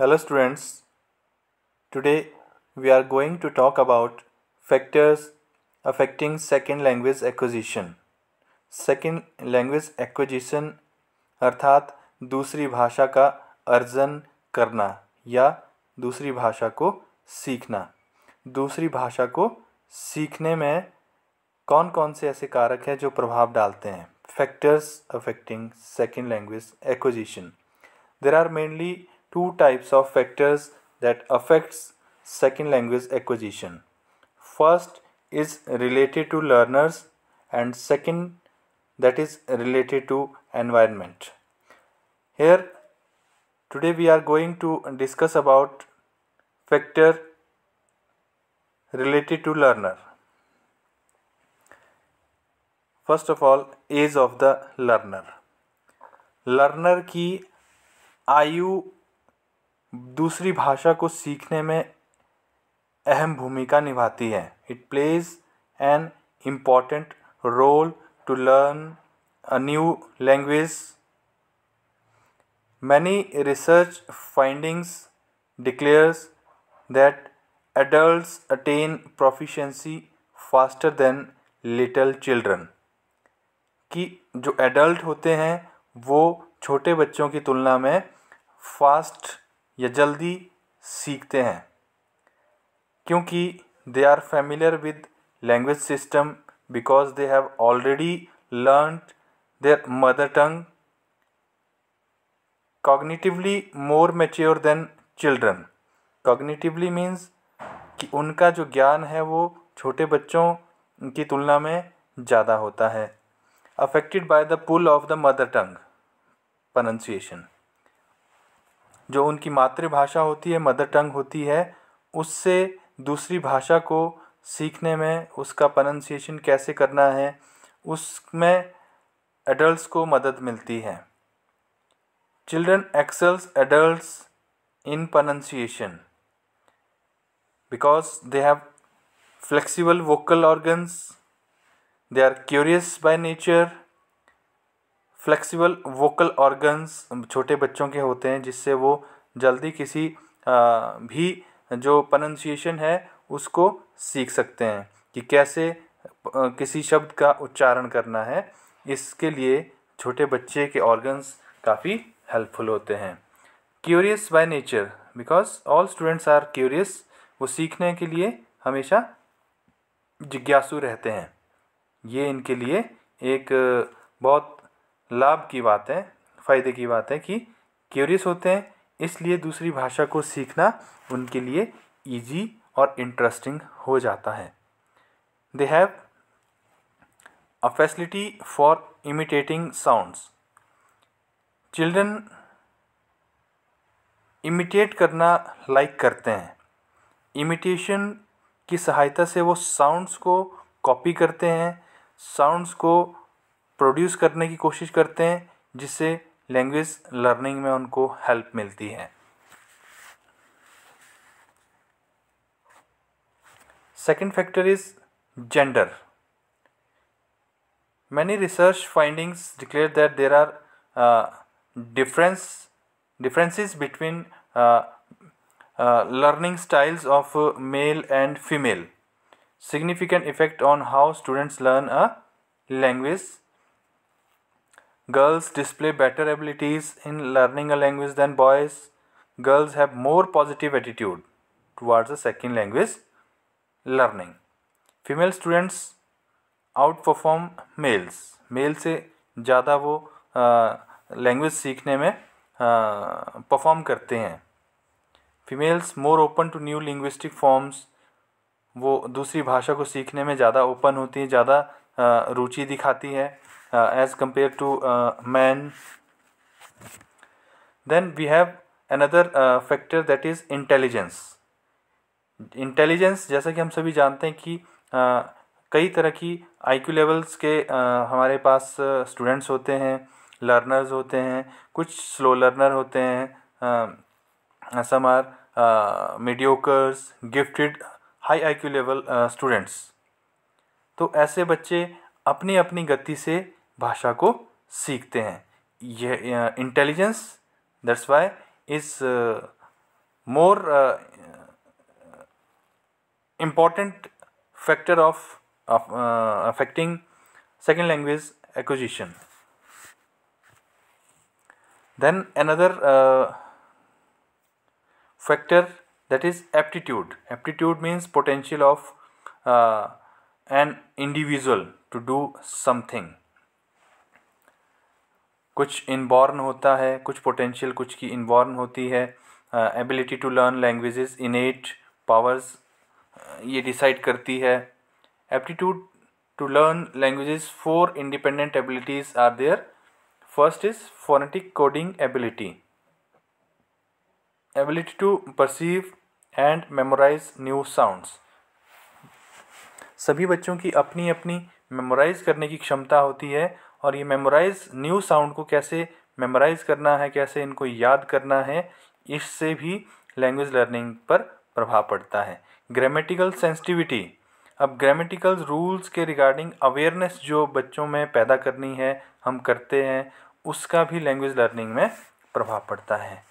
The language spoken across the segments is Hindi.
Hello students, today we are going to talk about factors affecting second language acquisition. Second language acquisition अर्थात दूसरी भाषा का अर्जन करना या दूसरी भाषा को सीखना दूसरी भाषा को सीखने में कौन कौन से ऐसे कारक हैं जो प्रभाव डालते हैं factors affecting second language acquisition there are mainly two types of factors that affects second language acquisition. First is related to learners and second that is related to environment. Here today we are going to discuss about factor related to learner. First of all age of the learner. Learner ki ayu दूसरी भाषा को सीखने में अहम भूमिका निभाती है it plays an important role to learn a new language many research findings declares that adult attain proficiency faster than little children कि जो एडल्ट होते हैं वो छोटे बच्चों की तुलना में फास्ट या जल्दी सीखते हैं क्योंकि they are familiar with language system because they have already learn their mother tongue cognitively more mature than children cognitively means कि उनका जो ज्ञान है वो छोटे बच्चों की तुलना में ज़्यादा होता है affected by the pull of the mother tongue pronunciation जो उनकी मातृभाषा होती है मदर टंग होती है उससे दूसरी भाषा को सीखने में उसका प्रनंसिएशन कैसे करना है उसमें एडल्ट्स को मदद मिलती है children excels adults in pronunciation because they have flexible vocal organs they are curious by nature flexible vocal organs छोटे बच्चों के होते हैं जिससे वो जल्दी किसी भी जो प्रनंसिएशन है उसको सीख सकते हैं कि कैसे किसी शब्द का उच्चारण करना है इसके लिए छोटे बच्चे के ऑर्गन्स काफ़ी हेल्पफुल होते हैं curious by nature because all students are curious वो सीखने के लिए हमेशा जिज्ञासु रहते हैं ये इनके लिए एक बहुत लाभ की बात है फ़ायदे की बात है कि क्यूरियस होते हैं इसलिए दूसरी भाषा को सीखना उनके लिए ईजी और इंटरेस्टिंग हो जाता है they have a facility for imitating sounds children imitate करना लाइक करते हैं इमिटेशन की सहायता से वो साउंड्स को कॉपी करते हैं साउंड्स को प्रोड्यूस करने की कोशिश करते हैं जिससे लैंग्वेज लर्निंग में उनको हेल्प मिलती है second factor is gender many research findings declare that there are difference differences between learning styles of male and female significant effect on how students learn a language Girls display better abilities in learning a language than boys. Girls have more positive attitude towards the second language learning. Female students outperform males. Male से ज़्यादा वो लैंग्वेज सीखने में परफॉर्म करते हैं females more open to new linguistic forms वो दूसरी भाषा को सीखने में ज़्यादा ओपन होती है ज़्यादा रुचि दिखाती है Uh, as compared to uh, man then we have another uh, factor that is intelligence intelligence ki कि हम सभी जानते हैं कि कई तरह की आई क्यू लेवल्स के हमारे पास स्टूडेंट्स होते हैं लर्नर्स होते हैं कुछ स्लो लर्नर होते हैं some are mediocres gifted high I Q level students तो ऐसे बच्चे अपनी अपनी गति से भाषा को सीखते हैं यह intelligence that's why is more important factor of affecting second language acquisition then another factor that is aptitude aptitude means potential of an individual to do something कुछ इनबॉर्न होता है कुछ पोटेंशियल कुछ की इनबॉर्न होती है ability to learn in innate powers ये डिसाइड करती है aptitude to learn language four independent abilities are there first is phonetic coding ability ability to perceive and memorise new sounds सभी बच्चों की अपनी अपनी मेमोराइज करने की क्षमता होती है और ये मेमोराइज़ न्यू साउंड को कैसे मेमोराइज़ करना है कैसे इनको याद करना है इससे भी लैंग्वेज लर्निंग पर प्रभाव पड़ता है ग्रामेटिकल सेंसिटिविटी अब ग्रामेटिकल रूल्स के रिगार्डिंग अवेयरनेस जो बच्चों में पैदा करनी है हम करते हैं उसका भी लैंग्वेज लर्निंग में प्रभाव पड़ता है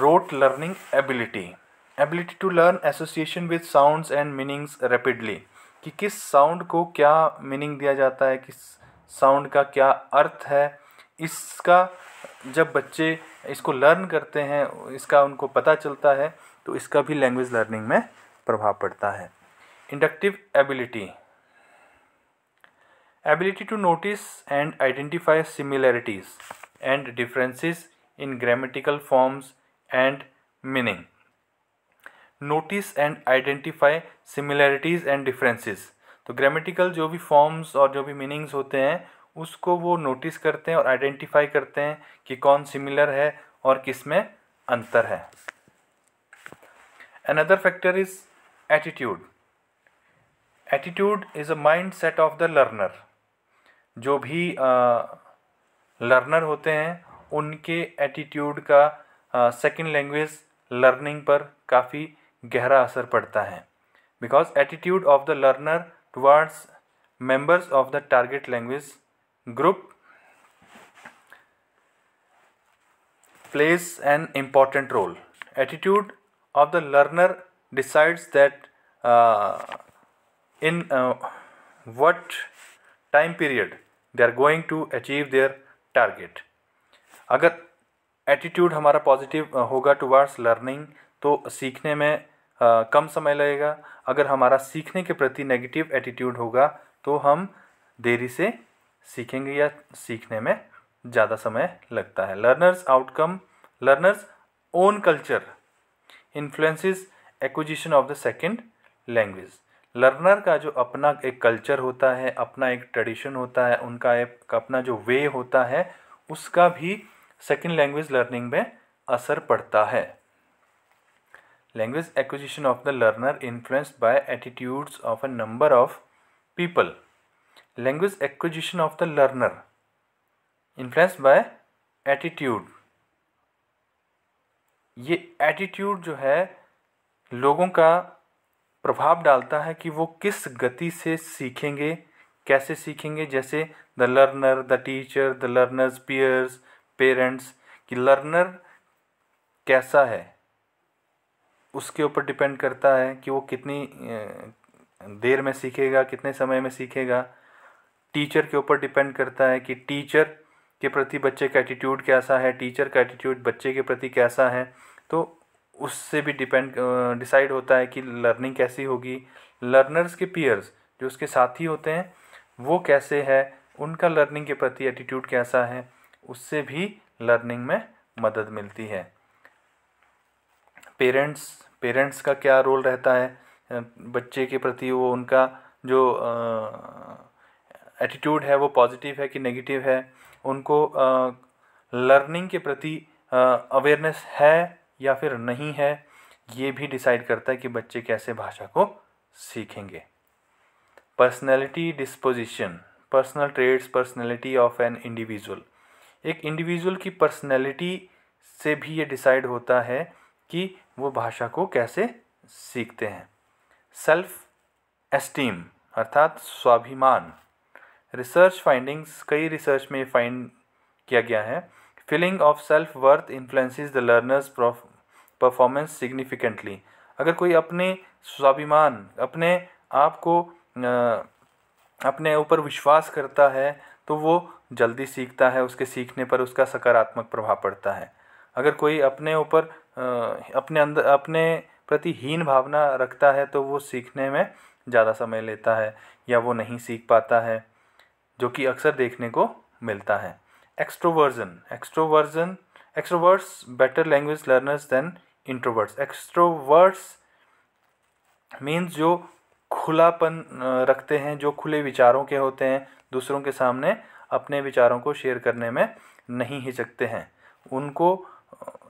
rote learning ability ability to learn association with sounds and meanings rapidly कि किस साउंड को क्या मीनिंग दिया जाता है किस साउंड का क्या अर्थ है इसका जब बच्चे इसको लर्न करते हैं इसका उनको पता चलता है तो इसका भी लैंग्वेज लर्निंग में प्रभाव पड़ता है inductive ability ability to notice and identify similarities and differences in grammatical forms and meaning notice and identify similarities and differences तो ग्रामेटिकल जो भी फॉर्म्स और जो भी मीनिंग्स होते हैं उसको वो नोटिस करते हैं और आइडेंटिफाई करते हैं कि कौन सिमिलर है और किस में अंतर है another factor is attitude attitude is a mind set of the learner जो भी लर्नर होते हैं उनके एटीट्यूड का सेकेंड लैंग्वेज लर्निंग पर काफ़ी गहरा असर पड़ता है because attitude of the learner towards members of the target language group plays an important role. Attitude of the learner decides that uh, in uh, what time period they are going to achieve their target. agar attitude hamara positive uh, hoga towards learning to seekhne mein कम समय लगेगा अगर हमारा सीखने के प्रति नेगेटिव एटीट्यूड होगा तो हम देरी से सीखेंगे या सीखने में ज़्यादा समय लगता है learners outcome learners own culture influences acquisition of the second language learner का जो अपना एक कल्चर होता है अपना एक ट्रेडिशन होता है उनका एक अपना जो वे होता है उसका भी सेकेंड लैंग्वेज लर्निंग में असर पड़ता है language acquisition of the learner influenced by attitudes of a number of people language acquisition of the learner influenced by attitude ये एटीट्यूड जो है लोगों का प्रभाव डालता है कि वो किस गति से सीखेंगे कैसे सीखेंगे जैसे the learner the teacher the learners peers parents कि लर्नर कैसा है उसके ऊपर डिपेंड करता है कि वो कितनी देर में सीखेगा कितने समय में सीखेगा टीचर के ऊपर डिपेंड करता है कि टीचर के प्रति बच्चे का एटीट्यूड कैसा है टीचर का एटीट्यूड बच्चे के प्रति कैसा है तो उससे भी डिपेंड डिसाइड होता है कि लर्निंग कैसी होगी लर्नर्स के पीयर्स जो उसके साथी होते हैं वो कैसे है उनका लर्निंग के प्रति एटीट्यूड कैसा है उससे भी लर्निंग में मदद मिलती है पेरेंट्स पेरेंट्स का क्या रोल रहता है बच्चे के प्रति वो उनका जो एटीट्यूड है वो पॉजिटिव है कि नेगेटिव है उनको लर्निंग के प्रति अवेयरनेस है या फिर नहीं है ये भी डिसाइड करता है कि बच्चे कैसे भाषा को सीखेंगे personality disposition personal traits personality of an individual एक इंडिविजुअल की पर्सनैलिटी से भी ये डिसाइड होता है कि वो भाषा को कैसे सीखते हैं सेल्फ एस्टीम अर्थात स्वाभिमान रिसर्च फाइंडिंग्स कई रिसर्च में फाइंड किया गया है feeling of self worth influences the learners performance significantly अगर कोई अपने स्वाभिमान अपने आप को अपने ऊपर विश्वास करता है तो वो जल्दी सीखता है उसके सीखने पर उसका सकारात्मक प्रभाव पड़ता है अगर कोई अपने ऊपर अपने अंदर अपने प्रति हीन भावना रखता है तो वो सीखने में ज़्यादा समय लेता है या वो नहीं सीख पाता है जो कि अक्सर देखने को मिलता है extroversion extroversion extroverts better language learners than introverts extroverts means जो खुलापन रखते हैं जो खुले विचारों के होते हैं दूसरों के सामने अपने विचारों को शेयर करने में नहीं हिचकते हैं उनको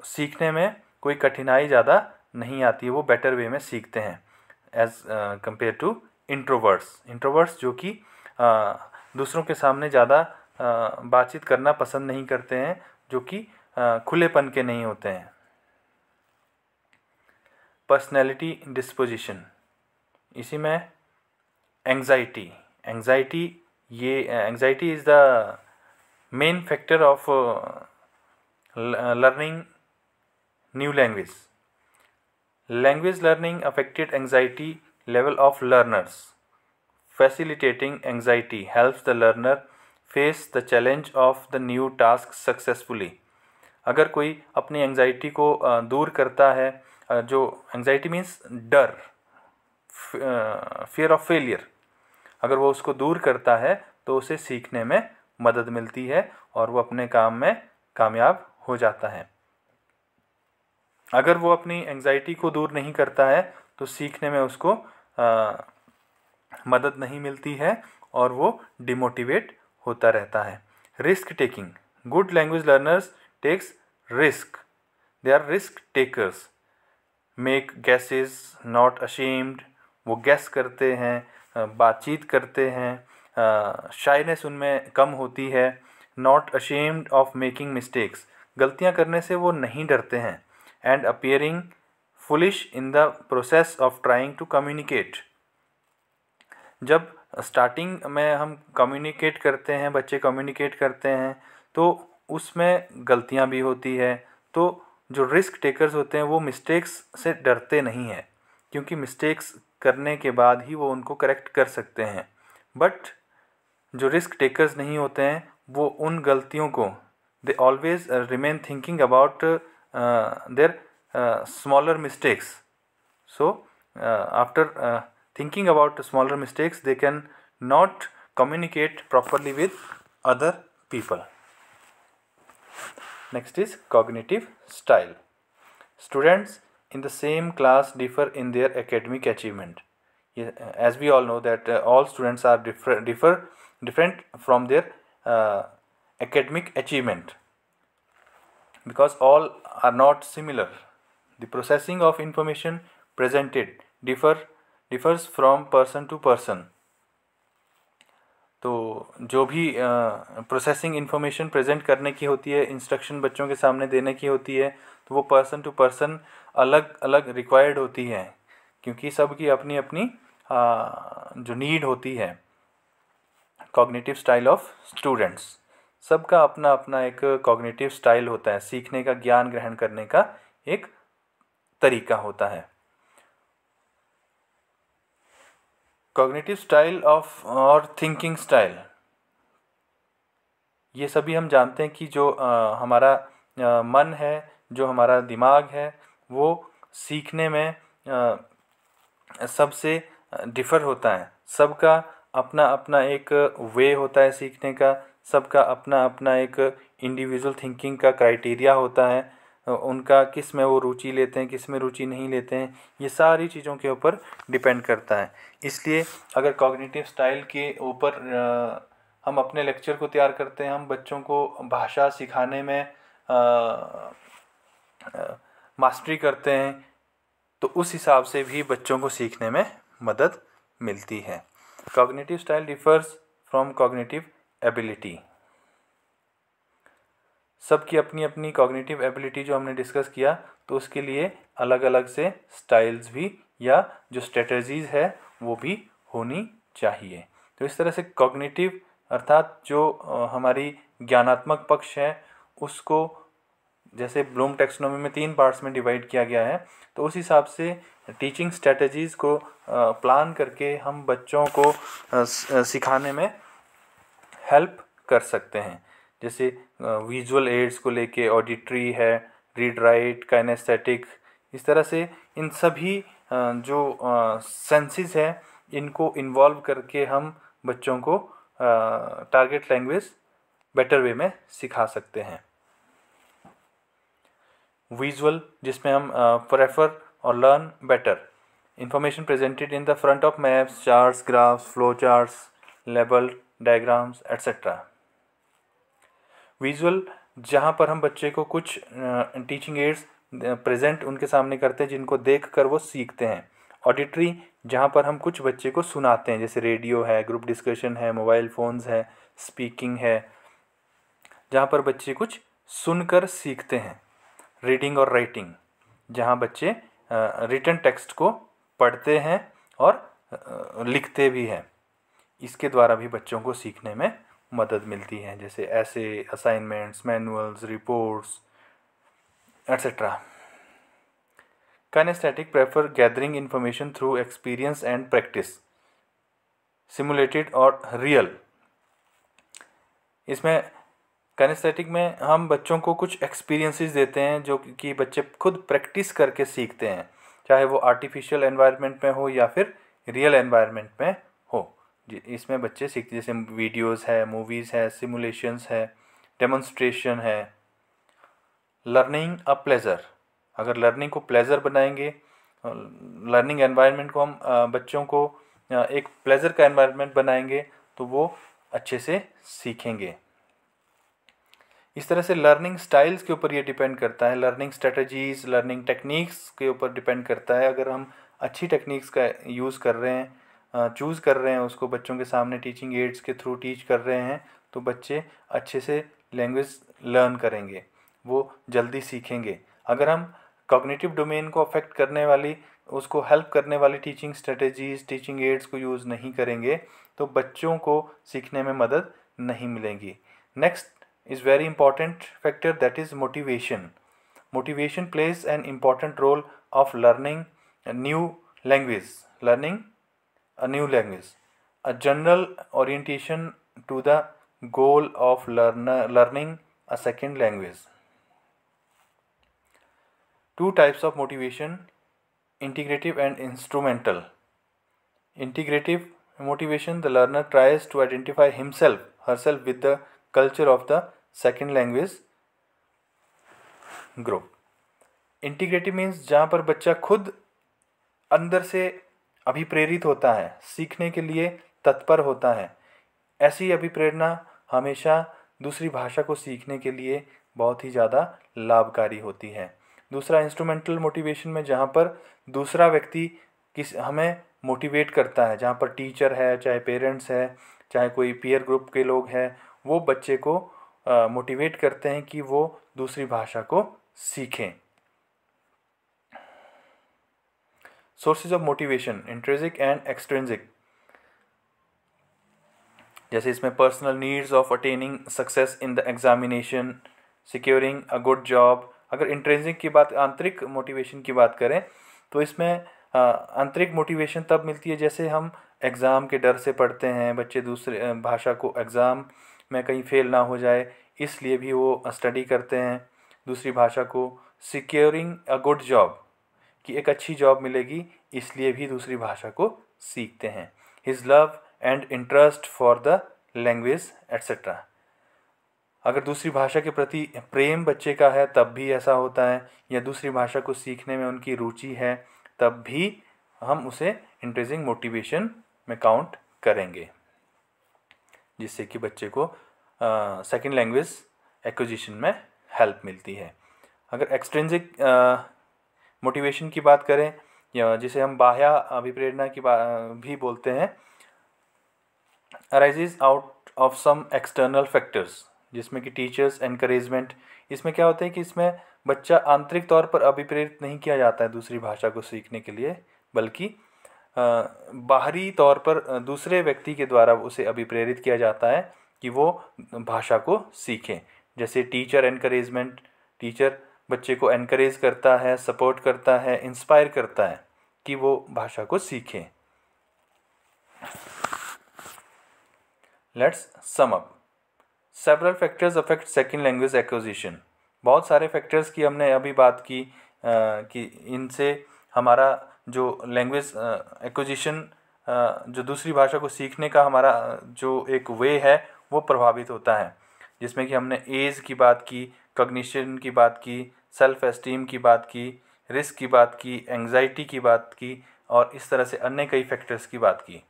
सीखने में कोई कठिनाई ज़्यादा नहीं आती है वो बेटर वे में सीखते हैं as compare to introverts introverts जो कि uh, दूसरों के सामने ज़्यादा uh, बातचीत करना पसंद नहीं करते हैं जो कि uh, खुलेपन के नहीं होते हैं पर्सनैलिटी डिस्पोजिशन इसी में एंग्जाइटी एंग्जाइटी ये anxiety is the main factor of learning new language language learning affected anxiety level of learners facilitating anxiety help the learner face the challenge of the new task successfully अगर कोई अपनी एंग्जाइटी को दूर करता है जो एंग्जाइटी मीन्स डर फियर ऑफ फेलियर अगर वो उसको दूर करता है तो उसे सीखने में मदद मिलती है और वो अपने काम में कामयाब हो जाता है अगर वो अपनी एंग्जाइटी को दूर नहीं करता है तो सीखने में उसको आ, मदद नहीं मिलती है और वो डिमोटिवेट होता रहता है risk taking good language learners takes risk they are risk takers make guesses not ashamed वो गैस करते हैं बातचीत करते हैं शाइनेस उनमें कम होती है not ashamed of making mistakes गलतियाँ करने से वो नहीं डरते हैं and appearing foolish in the process of trying to communicate जब स्टार्टिंग में हम कम्युनिकेट करते हैं बच्चे कम्युनिकेट करते हैं तो उसमें गलतियाँ भी होती है तो जो रिस्क टेकर्स होते हैं वो मिस्टेक्स से डरते नहीं हैं क्योंकि मिस्टेक्स करने के बाद ही वो उनको करेक्ट कर सकते हैं बट जो रिस्क टेकर्स नहीं होते हैं वो उन गलतियों को they always uh, remain thinking about uh, their uh, smaller mistakes so uh, after thinking about smaller mistakes they can not communicate properly with other people next is cognitive style students in the same class differ in their academic achievement as we all know that all students are different differ different from their uh, academic achievement because all are not similar the processing of information presented differ differs from person to person तो जो भी प्रोसेसिंग इन्फॉर्मेशन प्रेजेंट करने की होती है इंस्ट्रक्शन बच्चों के सामने देने की होती है तो वो पर्सन टू पर्सन अलग अलग रिक्वायर्ड होती है क्योंकि सबकी अपनी अपनी uh, जो नीड होती है कॉग्निटिव स्टाइल ऑफ स्टूडेंट्स सबका अपना अपना एक कॉग्निटिव स्टाइल होता है सीखने का ज्ञान ग्रहण करने का एक तरीका होता है कॉग्निटिव स्टाइल ऑफ और थिंकिंग स्टाइल ये सभी हम जानते हैं कि जो आ, हमारा आ, मन है जो हमारा दिमाग है वो सीखने में सबसे डिफ़र होता है सबका अपना अपना एक वे होता है सीखने का सबका अपना अपना एक इंडिविजुअल थिंकिंग का क्राइटेरिया होता है उनका किस में वो रुचि लेते हैं किस में रुचि नहीं लेते हैं ये सारी चीज़ों के ऊपर डिपेंड करता है इसलिए अगर कॉग्निटिव स्टाइल के ऊपर हम अपने लेक्चर को तैयार करते हैं हम बच्चों को भाषा सिखाने में मास्टरी करते हैं तो उस हिसाब से भी बच्चों को सीखने में मदद मिलती है cognitive style differs from cognitive ability सबकी अपनी अपनी कॉग्निटिव एबिलिटी जो हमने डिस्कस किया तो उसके लिए अलग अलग से स्टाइल्स भी या जो स्ट्रेटजीज़ है वो भी होनी चाहिए तो इस तरह से कॉग्निटिव अर्थात जो हमारी ज्ञानात्मक पक्ष है उसको जैसे ब्लूम टेक्सोनोमी में तीन पार्ट्स में डिवाइड किया गया है तो उस हिसाब से टीचिंग स्ट्रेटजीज़ को प्लान करके हम बच्चों को सिखाने में हेल्प कर सकते हैं जैसे विजुअल एड्स को लेके ऑडिट्री है रीड राइट काइनेस्थेटिक इस तरह से इन सभी जो सेंसेस हैं इनको इन्वॉल्व करके हम बच्चों को टारगेट लैंग्वेज बेटर वे में सिखा सकते हैं विजुअल जिसमें हम प्रेफर और learn better information presented in the front of maps charts graphs flow charts label diagrams etcetera visual जहाँ पर हम बच्चे को कुछ टीचिंग एड्स प्रेजेंट उनके सामने करते हैं जिनको देख कर वो सीखते हैं ऑडिटरी जहाँ पर हम कुछ बच्चे को सुनाते हैं जैसे रेडियो है ग्रुप डिस्कशन है मोबाइल फ़ोन्स है स्पीकिंग है जहाँ पर बच्चे कुछ सुनकर सीखते हैं रीडिंग और राइटिंग जहाँ बच्चे रिटर्न टेक्स्ट को पढ़ते हैं और लिखते भी हैं इसके द्वारा भी बच्चों को सीखने में मदद मिलती है जैसे ऐसे assignments manuals reports etcetera kinaesthetic prefer gathering information through experience and practice simulated और रियल इसमें कनेस्थेटिक में हम बच्चों को कुछ एक्सपीरियंसेस देते हैं जो कि बच्चे खुद प्रैक्टिस करके सीखते हैं चाहे वो आर्टिफिशियल एनवायरनमेंट में हो या फिर रियल एनवायरनमेंट में हो इसमें बच्चे सीखते जैसे वीडियोस है मूवीज़ है सिमुलेशंस है डेमोन्स्ट्रेशन है लर्निंग अ प्लेज़र अगर लर्निंग को प्लेज़र बनाएंगे लर्निंग एनवायरनमेंट को हम बच्चों को एक प्लेज़र का एनवायरनमेंट बनाएंगे तो वो अच्छे से सीखेंगे इस तरह से लर्निंग स्टाइल्स के ऊपर ये डिपेंड करता है लर्निंग स्ट्रेटजीज़ लर्निंग टेक्निक्स के ऊपर डिपेंड करता है अगर हम अच्छी टेक्निक्स का यूज़ कर रहे हैं चूज़ कर रहे हैं उसको बच्चों के सामने टीचिंग एड्स के थ्रू टीच कर रहे हैं तो बच्चे अच्छे से लैंग्वेज लर्न करेंगे वो जल्दी सीखेंगे अगर हम कॉग्निटिव डोमेन को अफेक्ट करने वाली उसको हेल्प करने वाली टीचिंग स्ट्रेटजीज टीचिंग एड्स को यूज़ नहीं करेंगे तो बच्चों को सीखने में मदद नहीं मिलेगी next is very important factor that is motivation motivation plays an important role of learning new language learning a new language a general orientation to the goal of learner, learning a second language two types of motivation integrative and instrumental integrative motivation the learner tries to identify himself herself with the culture of the second language group integrative means jahan par bachcha khud andar se अभिप्रेरित होता है सीखने के लिए तत्पर होता है ऐसी अभिप्रेरणा हमेशा दूसरी भाषा को सीखने के लिए बहुत ही ज़्यादा लाभकारी होती है दूसरा इंस्ट्रूमेंटल मोटिवेशन में जहाँ पर दूसरा व्यक्ति किस हमें मोटिवेट करता है जहाँ पर टीचर है चाहे पेरेंट्स है चाहे कोई पीयर ग्रुप के लोग हैं वो बच्चे को मोटिवेट करते हैं कि वो दूसरी भाषा को सीखें sources of motivation intrinsic and extrinsic जैसे इसमें personal needs of attaining success in the examination securing a good job अगर इंट्रेंसिक की बात आंतरिक मोटिवेशन की बात करें तो इसमें आंतरिक मोटिवेशन तब मिलती है जैसे हम एग्ज़ाम के डर से पढ़ते हैं बच्चे दूसरे भाषा को एग्ज़ाम में कहीं फेल ना हो जाए इसलिए भी वो स्टडी करते हैं दूसरी भाषा को सिक्योरिंग अ गुड जॉब कि एक अच्छी जॉब मिलेगी इसलिए भी दूसरी भाषा को सीखते हैं his love and interest for the language etcetera अगर दूसरी भाषा के प्रति प्रेम बच्चे का है तब भी ऐसा होता है या दूसरी भाषा को सीखने में उनकी रुचि है तब भी हम उसे इंटरेस्टिंग मोटिवेशन में काउंट करेंगे जिससे कि बच्चे को सेकेंड लैंग्वेज एक्विजिशन में हेल्प मिलती है अगर एक्सट्रेंजिक मोटिवेशन की बात करें या जिसे हम बाह्या अभिप्रेरणा की भी बोलते हैं arises out of some external factors जिसमें कि टीचर्स एनकरेजमेंट इसमें क्या होता है कि इसमें बच्चा आंतरिक तौर पर अभिप्रेरित नहीं किया जाता है दूसरी भाषा को सीखने के लिए बल्कि बाहरी तौर पर दूसरे व्यक्ति के द्वारा उसे अभिप्रेरित किया जाता है कि वो भाषा को सीखें जैसे टीचर एनकरेजमेंट टीचर बच्चे को एनकरेज करता है सपोर्ट करता है इंस्पायर करता है कि वो भाषा को सीखें let's sum up several factors affect second language acquisition बहुत सारे फैक्टर्स की हमने अभी बात की आ, कि इनसे हमारा जो लैंग्वेज एक्विजिशन जो दूसरी भाषा को सीखने का हमारा जो एक वे है वो प्रभावित होता है जिसमें कि हमने एज की बात की कग्निशन की बात की सेल्फ़ एस्टीम की बात की रिस्क की बात की एंगजाइटी की बात की और इस तरह से अन्य कई फैक्टर्स की बात की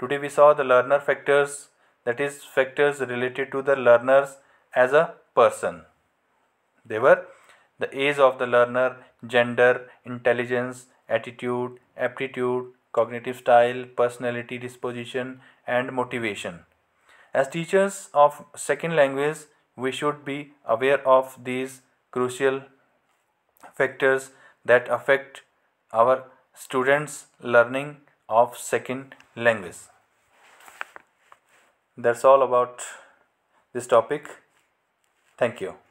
today we saw the learner factors that is factors related to the learners as a person whatever the age of the learner gender intelligence attitude aptitude cognitive style personality disposition and motivation as teachers of second language we should be aware of these crucial factors that affect our students learning of second language that's all about this topic thank you